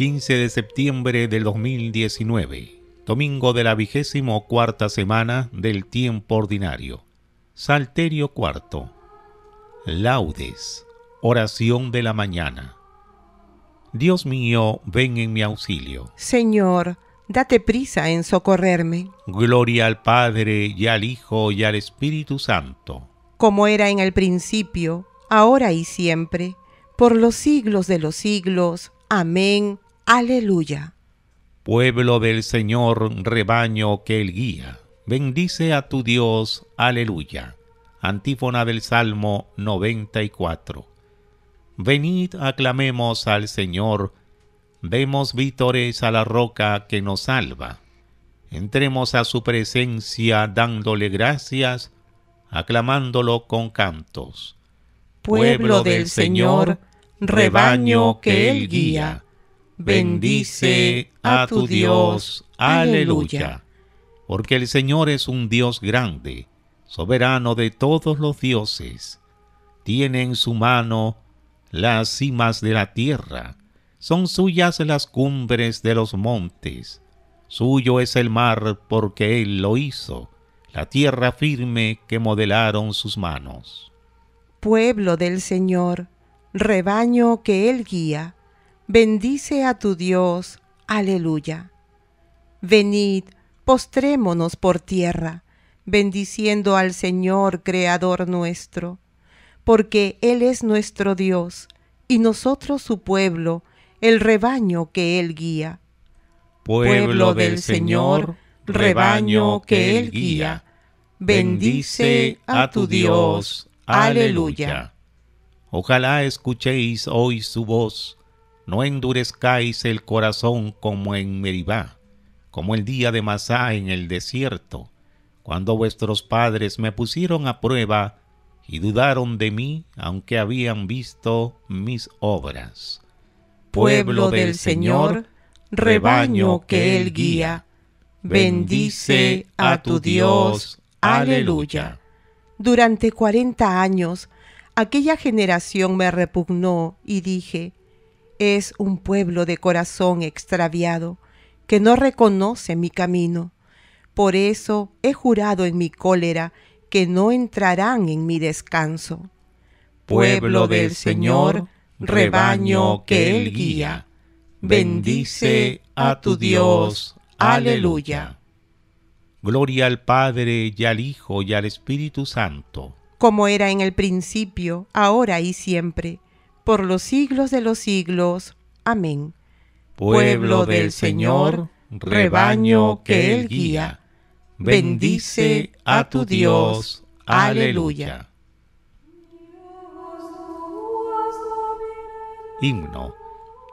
15 de septiembre del 2019, domingo de la vigésimo cuarta semana del tiempo ordinario. Salterio cuarto. Laudes, oración de la mañana. Dios mío, ven en mi auxilio. Señor, date prisa en socorrerme. Gloria al Padre y al Hijo y al Espíritu Santo. Como era en el principio, ahora y siempre, por los siglos de los siglos. Amén. Aleluya. Pueblo del Señor, rebaño que Él guía. Bendice a tu Dios. Aleluya. Antífona del Salmo 94. Venid, aclamemos al Señor. Vemos vítores a la roca que nos salva. Entremos a su presencia dándole gracias, aclamándolo con cantos. Pueblo del Señor, rebaño que Él guía bendice a tu Dios. Aleluya. Porque el Señor es un Dios grande, soberano de todos los dioses. Tiene en su mano las cimas de la tierra, son suyas las cumbres de los montes. Suyo es el mar porque Él lo hizo, la tierra firme que modelaron sus manos. Pueblo del Señor, rebaño que Él guía bendice a tu Dios, aleluya. Venid, postrémonos por tierra, bendiciendo al Señor, Creador nuestro, porque Él es nuestro Dios, y nosotros su pueblo, el rebaño que Él guía. Pueblo del Señor, rebaño que Él guía, bendice a tu Dios, aleluya. Ojalá escuchéis hoy su voz no endurezcáis el corazón como en Meribá, como el día de Masá en el desierto, cuando vuestros padres me pusieron a prueba y dudaron de mí, aunque habían visto mis obras. Pueblo del Señor, rebaño que Él guía, bendice a tu Dios. Aleluya. Durante cuarenta años, aquella generación me repugnó y dije, es un pueblo de corazón extraviado que no reconoce mi camino. Por eso he jurado en mi cólera que no entrarán en mi descanso. Pueblo del Señor, rebaño que Él guía, bendice a tu Dios. Aleluya. Gloria al Padre y al Hijo y al Espíritu Santo. Como era en el principio, ahora y siempre por los siglos de los siglos. Amén. Pueblo del Señor, rebaño que Él guía, bendice a tu Dios. Aleluya. Himno.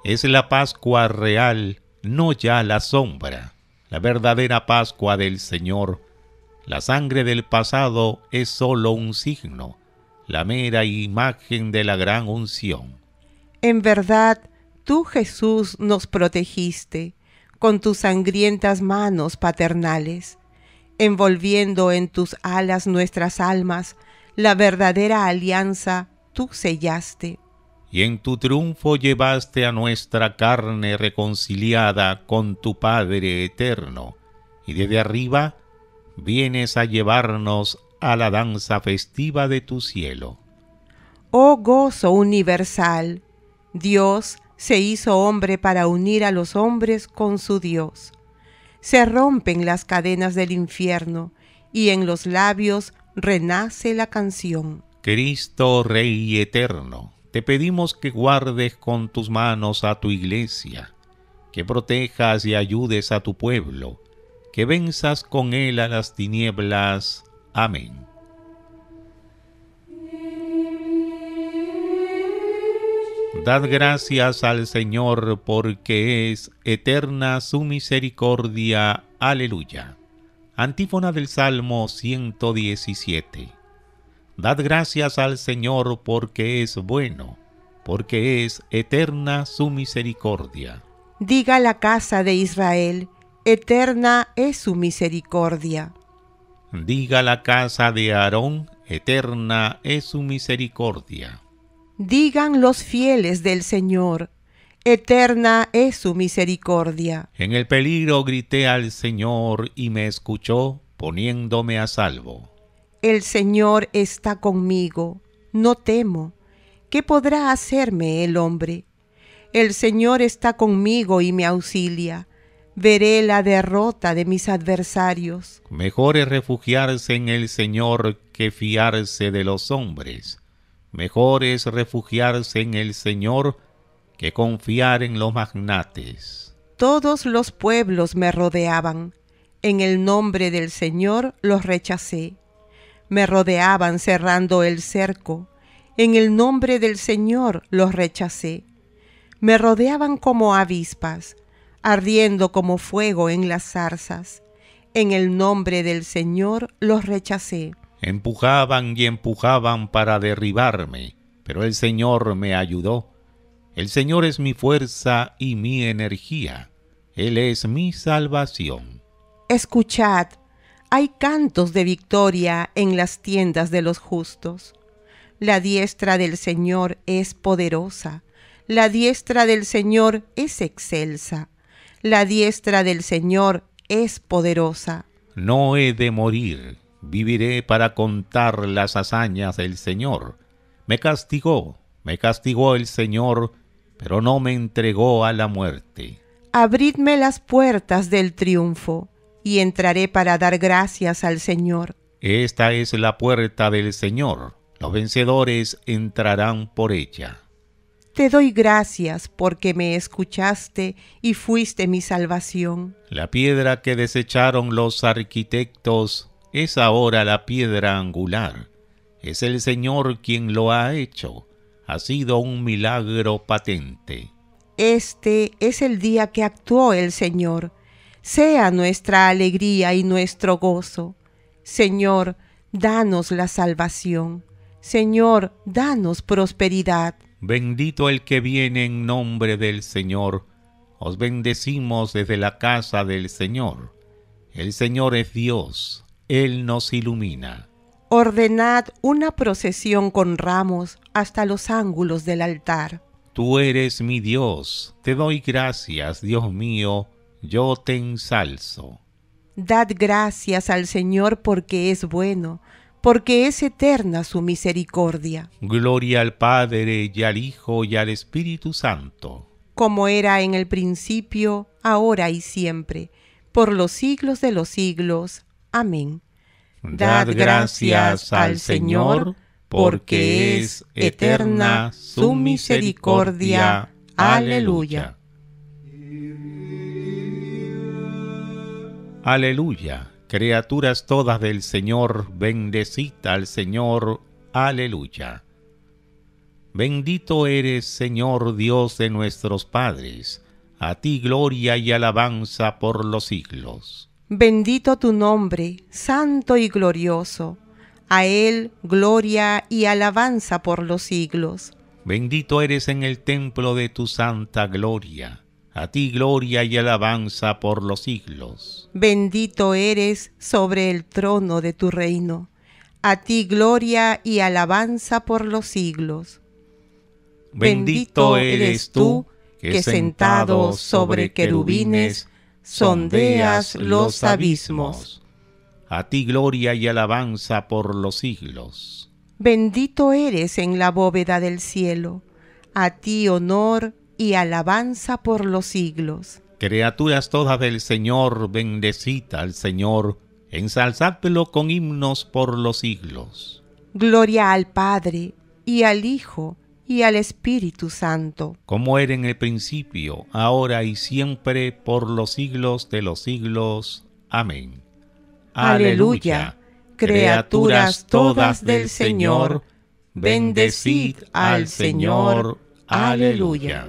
Es la Pascua real, no ya la sombra, la verdadera Pascua del Señor. La sangre del pasado es sólo un signo la mera imagen de la gran unción. En verdad, tú Jesús nos protegiste con tus sangrientas manos paternales, envolviendo en tus alas nuestras almas, la verdadera alianza tú sellaste. Y en tu triunfo llevaste a nuestra carne reconciliada con tu Padre eterno, y desde arriba vienes a llevarnos a la danza festiva de tu cielo. Oh gozo universal, Dios se hizo hombre para unir a los hombres con su Dios. Se rompen las cadenas del infierno y en los labios renace la canción. Cristo Rey eterno, te pedimos que guardes con tus manos a tu iglesia, que protejas y ayudes a tu pueblo, que venzas con él a las tinieblas. Amén. Dad gracias al Señor porque es eterna su misericordia. Aleluya. Antífona del Salmo 117. Dad gracias al Señor porque es bueno, porque es eterna su misericordia. Diga la casa de Israel, eterna es su misericordia. Diga la casa de Aarón, eterna es su misericordia. Digan los fieles del Señor, eterna es su misericordia. En el peligro grité al Señor y me escuchó, poniéndome a salvo. El Señor está conmigo, no temo. ¿Qué podrá hacerme el hombre? El Señor está conmigo y me auxilia veré la derrota de mis adversarios. Mejor es refugiarse en el Señor que fiarse de los hombres. Mejor es refugiarse en el Señor que confiar en los magnates. Todos los pueblos me rodeaban. En el nombre del Señor los rechacé. Me rodeaban cerrando el cerco. En el nombre del Señor los rechacé. Me rodeaban como avispas ardiendo como fuego en las zarzas. En el nombre del Señor los rechacé. Empujaban y empujaban para derribarme, pero el Señor me ayudó. El Señor es mi fuerza y mi energía. Él es mi salvación. Escuchad, hay cantos de victoria en las tiendas de los justos. La diestra del Señor es poderosa. La diestra del Señor es excelsa. La diestra del Señor es poderosa. No he de morir, viviré para contar las hazañas del Señor. Me castigó, me castigó el Señor, pero no me entregó a la muerte. Abridme las puertas del triunfo, y entraré para dar gracias al Señor. Esta es la puerta del Señor, los vencedores entrarán por ella. Te doy gracias porque me escuchaste y fuiste mi salvación. La piedra que desecharon los arquitectos es ahora la piedra angular. Es el Señor quien lo ha hecho. Ha sido un milagro patente. Este es el día que actuó el Señor. Sea nuestra alegría y nuestro gozo. Señor, danos la salvación. Señor, danos prosperidad. Bendito el que viene en nombre del Señor. Os bendecimos desde la casa del Señor. El Señor es Dios, Él nos ilumina. Ordenad una procesión con ramos hasta los ángulos del altar. Tú eres mi Dios, te doy gracias, Dios mío, yo te ensalzo. Dad gracias al Señor porque es bueno porque es eterna su misericordia. Gloria al Padre y al Hijo y al Espíritu Santo. Como era en el principio, ahora y siempre, por los siglos de los siglos. Amén. Dad gracias al Señor, porque es eterna su misericordia. Aleluya. Aleluya. Criaturas todas del Señor, bendecita al Señor, aleluya. Bendito eres, Señor Dios de nuestros padres, a ti gloria y alabanza por los siglos. Bendito tu nombre, santo y glorioso, a él gloria y alabanza por los siglos. Bendito eres en el templo de tu santa gloria a ti gloria y alabanza por los siglos. Bendito eres sobre el trono de tu reino. A ti gloria y alabanza por los siglos. Bendito eres tú que sentado sobre querubines sondeas los abismos. A ti gloria y alabanza por los siglos. Bendito eres en la bóveda del cielo. A ti honor y alabanza por los siglos. Criaturas todas del Señor, bendecid al Señor, ensalzadlo con himnos por los siglos. Gloria al Padre, y al Hijo, y al Espíritu Santo. Como era en el principio, ahora y siempre, por los siglos de los siglos. Amén. Aleluya. Aleluya. Criaturas todas del Señor, bendecid al Señor. Aleluya.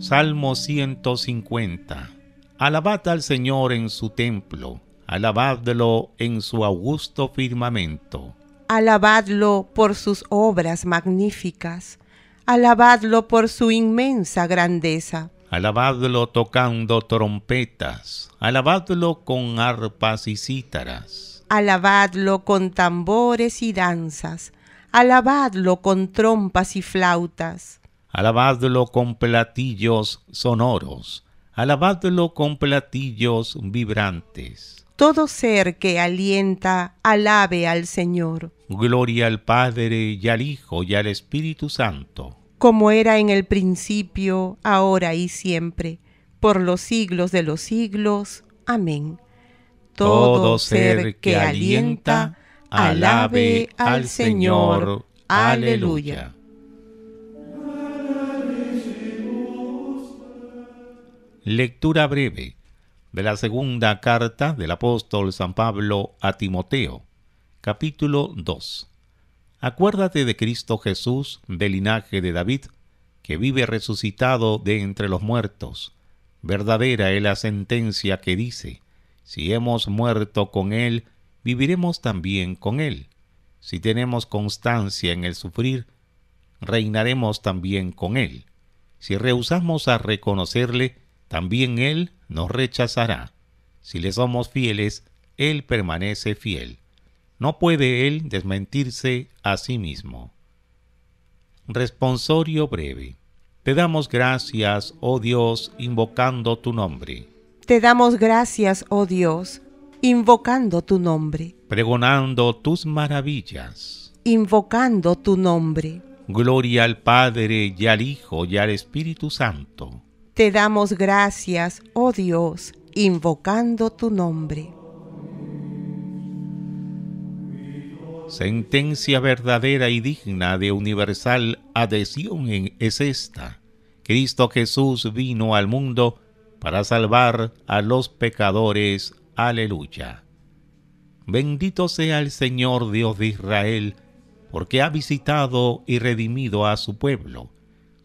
Salmo 150. Alabad al Señor en su templo, alabadlo en su augusto firmamento. Alabadlo por sus obras magníficas, alabadlo por su inmensa grandeza. Alabadlo tocando trompetas, alabadlo con arpas y cítaras. Alabadlo con tambores y danzas, alabadlo con trompas y flautas alabadlo con platillos sonoros, alabadlo con platillos vibrantes. Todo ser que alienta, alabe al Señor. Gloria al Padre y al Hijo y al Espíritu Santo. Como era en el principio, ahora y siempre, por los siglos de los siglos. Amén. Todo, Todo ser que alienta, alabe al Señor. Aleluya. Lectura breve de la segunda carta del apóstol San Pablo a Timoteo, capítulo 2. Acuérdate de Cristo Jesús, del linaje de David, que vive resucitado de entre los muertos. Verdadera es la sentencia que dice, si hemos muerto con Él, viviremos también con Él. Si tenemos constancia en el sufrir, reinaremos también con Él. Si rehusamos a reconocerle, también Él nos rechazará. Si le somos fieles, Él permanece fiel. No puede Él desmentirse a sí mismo. Responsorio breve. Te damos gracias, oh Dios, invocando tu nombre. Te damos gracias, oh Dios, invocando tu nombre. Pregonando tus maravillas. Invocando tu nombre. Gloria al Padre y al Hijo y al Espíritu Santo te damos gracias, oh Dios, invocando tu nombre. Sentencia verdadera y digna de universal adhesión es esta. Cristo Jesús vino al mundo para salvar a los pecadores. Aleluya. Bendito sea el Señor Dios de Israel, porque ha visitado y redimido a su pueblo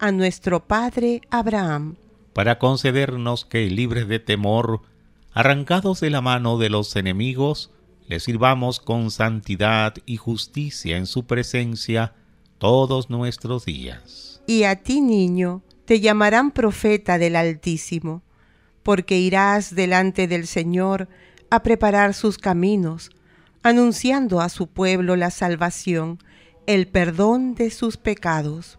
a nuestro padre Abraham, para concedernos que, libres de temor, arrancados de la mano de los enemigos, le sirvamos con santidad y justicia en su presencia todos nuestros días. Y a ti, niño, te llamarán profeta del Altísimo, porque irás delante del Señor a preparar sus caminos, anunciando a su pueblo la salvación, el perdón de sus pecados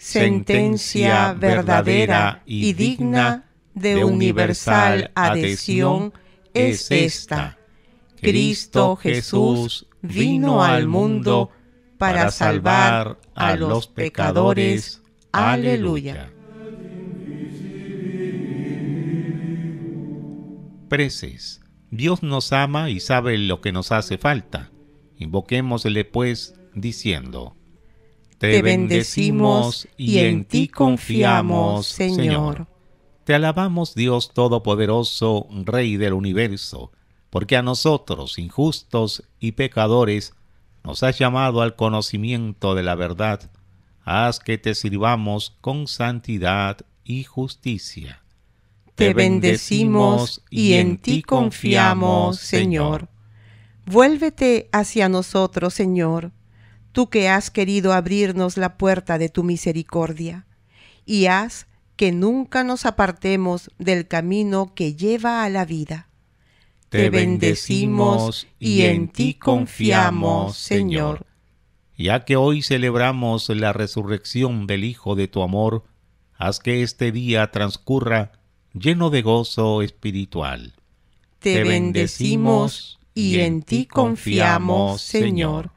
sentencia verdadera y digna de universal adhesión es esta. Cristo Jesús vino al mundo para salvar a los pecadores. Aleluya. Preces. Dios nos ama y sabe lo que nos hace falta. Invoquémosle pues diciendo, te bendecimos y en ti confiamos, Señor. Te alabamos Dios Todopoderoso, Rey del universo, porque a nosotros, injustos y pecadores, nos has llamado al conocimiento de la verdad. Haz que te sirvamos con santidad y justicia. Te bendecimos y en ti confiamos, Señor. Vuélvete hacia nosotros, Señor tú que has querido abrirnos la puerta de tu misericordia, y haz que nunca nos apartemos del camino que lleva a la vida. Te bendecimos y en ti confiamos, Señor. Ya que hoy celebramos la resurrección del Hijo de tu amor, haz que este día transcurra lleno de gozo espiritual. Te bendecimos y en ti confiamos, Señor.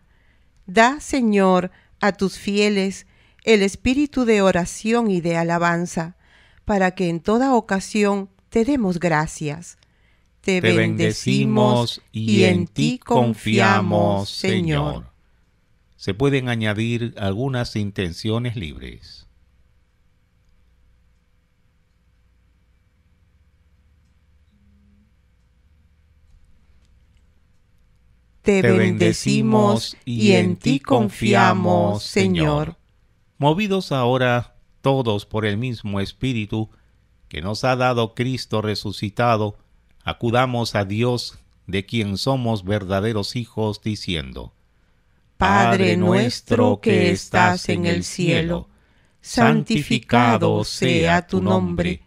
Da, Señor, a tus fieles el espíritu de oración y de alabanza, para que en toda ocasión te demos gracias. Te, bendecimos y en ti confiamos, Señor. Se pueden añadir algunas intenciones libres. te bendecimos y en ti confiamos, Señor. Movidos ahora todos por el mismo Espíritu que nos ha dado Cristo resucitado, acudamos a Dios, de quien somos verdaderos hijos, diciendo, Padre nuestro que estás en el cielo, santificado sea tu nombre,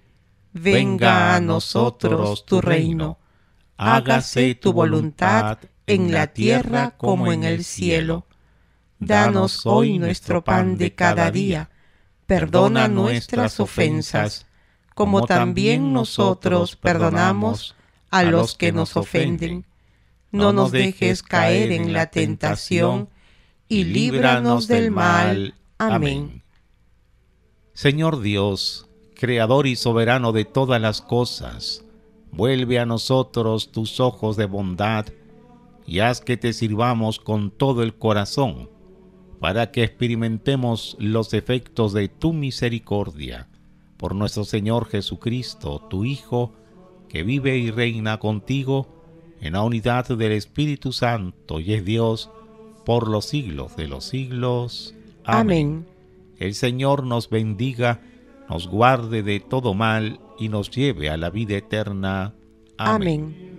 venga a nosotros tu reino, hágase tu voluntad en la tierra como en el cielo. Danos hoy nuestro pan de cada día. Perdona nuestras ofensas, como también nosotros perdonamos a los que nos ofenden. No nos dejes caer en la tentación, y líbranos del mal. Amén. Señor Dios, Creador y soberano de todas las cosas, vuelve a nosotros tus ojos de bondad y haz que te sirvamos con todo el corazón, para que experimentemos los efectos de tu misericordia, por nuestro Señor Jesucristo, tu Hijo, que vive y reina contigo en la unidad del Espíritu Santo y es Dios por los siglos de los siglos. Amén. El Señor nos bendiga, nos guarde de todo mal y nos lleve a la vida eterna. Amén.